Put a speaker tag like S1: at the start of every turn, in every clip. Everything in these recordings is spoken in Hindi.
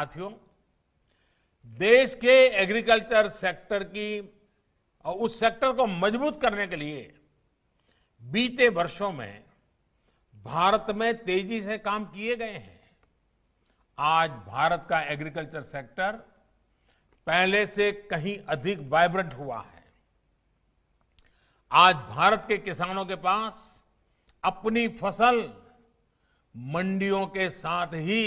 S1: साथियों देश के एग्रीकल्चर सेक्टर की और उस सेक्टर को मजबूत करने के लिए बीते वर्षों में भारत में तेजी से काम किए गए हैं आज भारत का एग्रीकल्चर सेक्टर पहले से कहीं अधिक वाइब्रेंट हुआ है आज भारत के किसानों के पास अपनी फसल मंडियों के साथ ही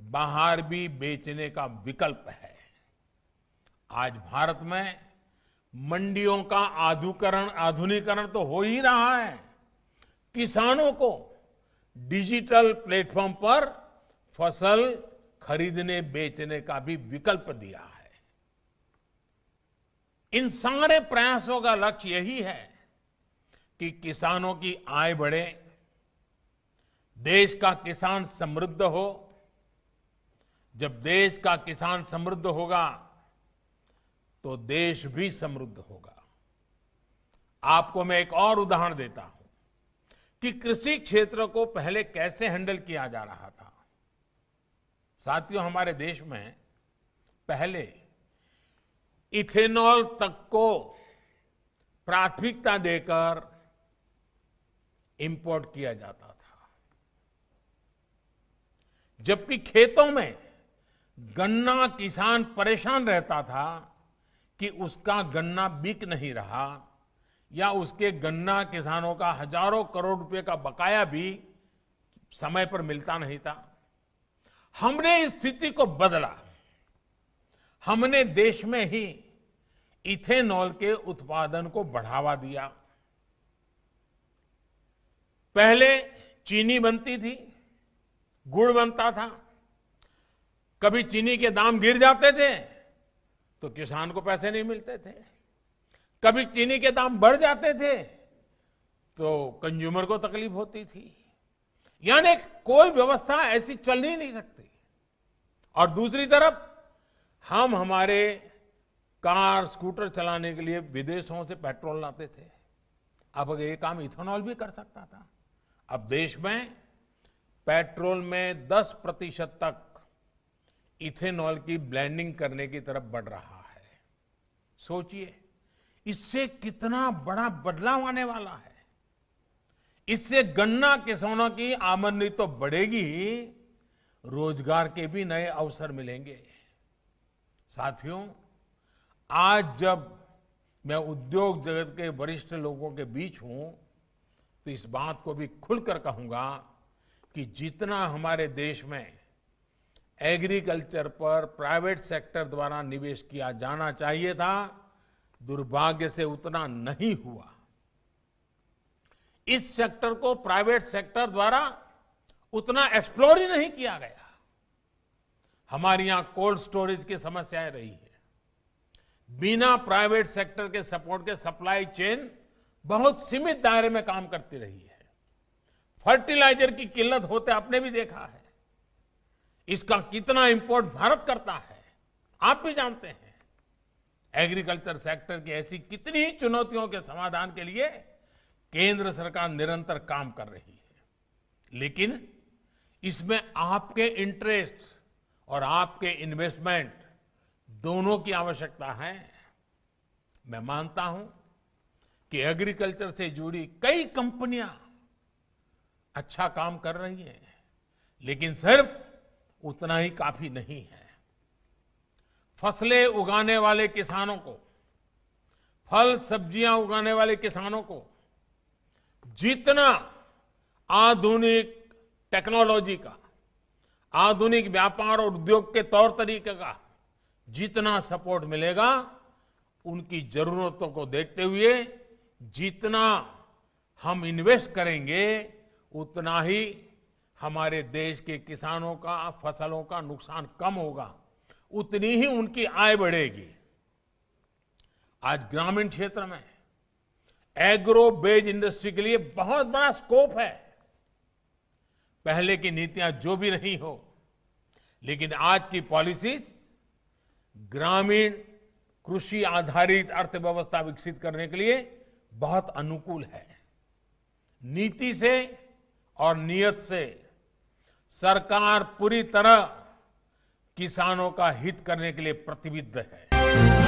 S1: बाहर भी बेचने का विकल्प है आज भारत में मंडियों का आधुकरण आधुनिकरण तो हो ही रहा है किसानों को डिजिटल प्लेटफॉर्म पर फसल खरीदने बेचने का भी विकल्प दिया है इन सारे प्रयासों का लक्ष्य यही है कि किसानों की आय बढ़े देश का किसान समृद्ध हो जब देश का किसान समृद्ध होगा तो देश भी समृद्ध होगा आपको मैं एक और उदाहरण देता हूं कि कृषि क्षेत्र को पहले कैसे हैंडल किया जा रहा था साथियों हमारे देश में पहले इथेनॉल तक को प्राथमिकता देकर इंपोर्ट किया जाता था जबकि खेतों में गन्ना किसान परेशान रहता था कि उसका गन्ना बिक नहीं रहा या उसके गन्ना किसानों का हजारों करोड़ रुपए का बकाया भी समय पर मिलता नहीं था हमने इस स्थिति को बदला हमने देश में ही इथेनॉल के उत्पादन को बढ़ावा दिया पहले चीनी बनती थी गुड़ बनता था कभी चीनी के दाम गिर जाते थे तो किसान को पैसे नहीं मिलते थे कभी चीनी के दाम बढ़ जाते थे तो कंज्यूमर को तकलीफ होती थी यानी कोई व्यवस्था ऐसी चल ही नहीं सकती और दूसरी तरफ हम हमारे कार स्कूटर चलाने के लिए विदेशों से पेट्रोल लाते थे अब अगर ये काम इथेनॉल भी कर सकता था अब देश में पेट्रोल में 10 प्रतिशत तक इथेनॉल की ब्लेंडिंग करने की तरफ बढ़ रहा है सोचिए इससे कितना बड़ा बदलाव आने वाला है इससे गन्ना किसानों की आमदनी तो बढ़ेगी रोजगार के भी नए अवसर मिलेंगे साथियों आज जब मैं उद्योग जगत के वरिष्ठ लोगों के बीच हूं तो इस बात को भी खुलकर कहूंगा कि जितना हमारे देश में एग्रीकल्चर पर प्राइवेट सेक्टर द्वारा निवेश किया जाना चाहिए था दुर्भाग्य से उतना नहीं हुआ इस सेक्टर को प्राइवेट सेक्टर द्वारा उतना एक्सप्लोर ही नहीं किया गया हमारे यहां कोल्ड स्टोरेज की समस्याएं रही है बिना प्राइवेट सेक्टर के सपोर्ट के सप्लाई चेन बहुत सीमित दायरे में काम करती रही है फर्टिलाइजर की किल्लत होते आपने भी देखा है इसका कितना इंपोर्ट भारत करता है आप भी जानते हैं एग्रीकल्चर सेक्टर की ऐसी कितनी चुनौतियों के समाधान के लिए केंद्र सरकार निरंतर काम कर रही है लेकिन इसमें आपके इंटरेस्ट और आपके इन्वेस्टमेंट दोनों की आवश्यकता है मैं मानता हूं कि एग्रीकल्चर से जुड़ी कई कंपनियां अच्छा काम कर रही हैं लेकिन सिर्फ उतना ही काफी नहीं है फसलें उगाने वाले किसानों को फल सब्जियां उगाने वाले किसानों को जितना आधुनिक टेक्नोलॉजी का आधुनिक व्यापार और उद्योग के तौर तरीके का जितना सपोर्ट मिलेगा उनकी जरूरतों को देखते हुए जितना हम इन्वेस्ट करेंगे उतना ही हमारे देश के किसानों का फसलों का नुकसान कम होगा उतनी ही उनकी आय बढ़ेगी आज ग्रामीण क्षेत्र में एग्रो बेज इंडस्ट्री के लिए बहुत बड़ा स्कोप है पहले की नीतियां जो भी रही हो लेकिन आज की पॉलिसीज ग्रामीण कृषि आधारित अर्थव्यवस्था विकसित करने के लिए बहुत अनुकूल है नीति से और नियत से सरकार पूरी तरह किसानों का हित करने के लिए प्रतिबद्ध है